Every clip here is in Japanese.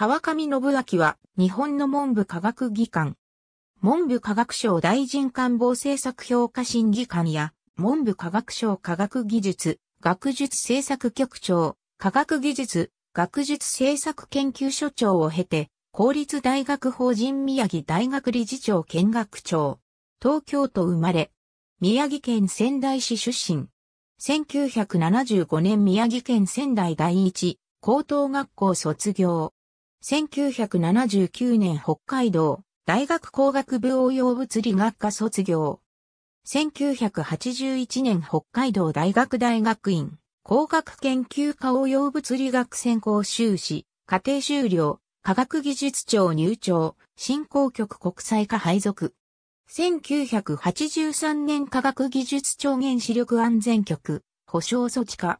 川上信明は、日本の文部科学技官。文部科学省大臣官房政策評価審議官や、文部科学省科学技術、学術政策局長、科学技術、学術政策研究所長を経て、公立大学法人宮城大学理事長見学長。東京都生まれ。宮城県仙台市出身。1975年宮城県仙台第一高等学校卒業。1979年北海道大学工学部応用物理学科卒業。1981年北海道大学大学院工学研究科応用物理学専攻修士、家庭修了、科学技術庁入庁、振興局国際化配属。1983年科学技術庁原子力安全局、保障措置課。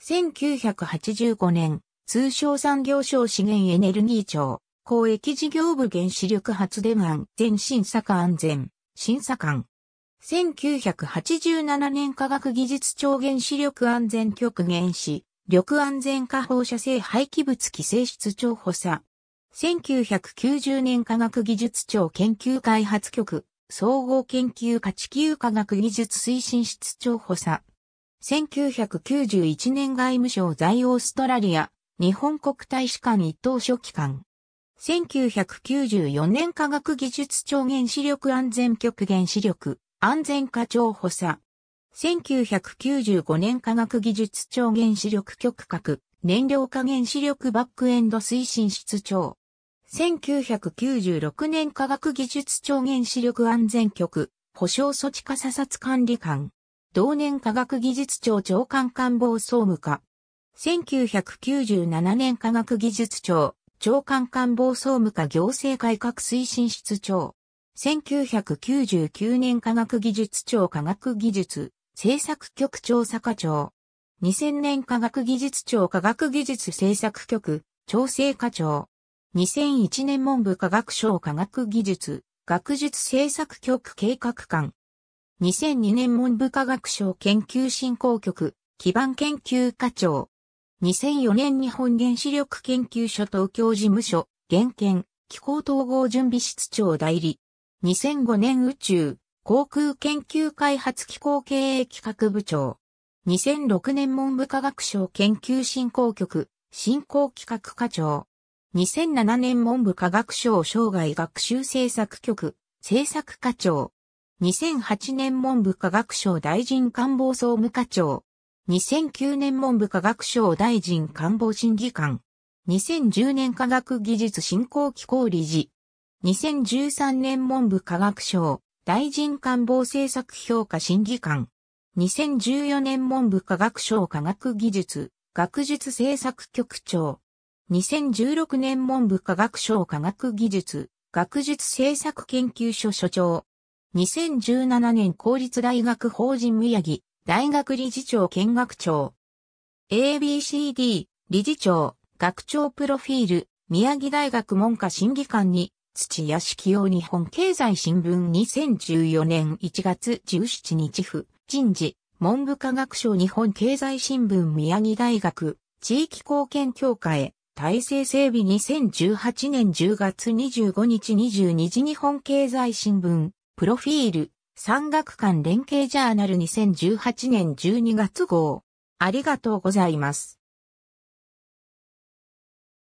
1985年、通商産業省資源エネルギー庁、公益事業部原子力発電案全審査官安全、審査官。1987年科学技術庁原子力安全局原子、力安全化放射性廃棄物規制室長補佐。1990年科学技術庁研究開発局、総合研究家地球科学技術推進室長補佐。1991年外務省在オーストラリア、日本国大使館一等書記官。1994年科学技術庁原子力安全局原子力安全課長補佐。1995年科学技術庁原子力局閣燃料化原子力バックエンド推進室長。1996年科学技術庁原子力安全局保障措置課査察管理官。同年科学技術庁長官官房総務課1997年科学技術庁、長官官房総務課行政改革推進室長。1999年科学技術庁科学技術政策局調査課長。2000年科学技術庁科学技術政策局調整課長。2001年文部科学省科学技術学術政策局計画官。2002年文部科学省研究振興局基盤研究課長。2004年日本原子力研究所東京事務所、原研、気候統合準備室長代理。2005年宇宙、航空研究開発機構経営企画部長。2006年文部科学省研究振興局、振興企画課長。2007年文部科学省生涯学習政策局、政策課長。2008年文部科学省大臣官房総務課長。2009年文部科学省大臣官房審議官。2010年科学技術振興機構理事。2013年文部科学省大臣官房政策評価審議官。2014年文部科学省科学技術学術政策局長。2016年文部科学省科学技術学術政策研究所所長。2017年公立大学法人宮城大学理事長見学長。ABCD、理事長、学長プロフィール、宮城大学文科審議官に、土屋式用。日本経済新聞2014年1月17日府、人事、文部科学省日本経済新聞宮城大学、地域貢献協会、体制整備2018年10月25日22時日本経済新聞、プロフィール、山岳館連携ジャーナル2018年12月号。ありがとうございます。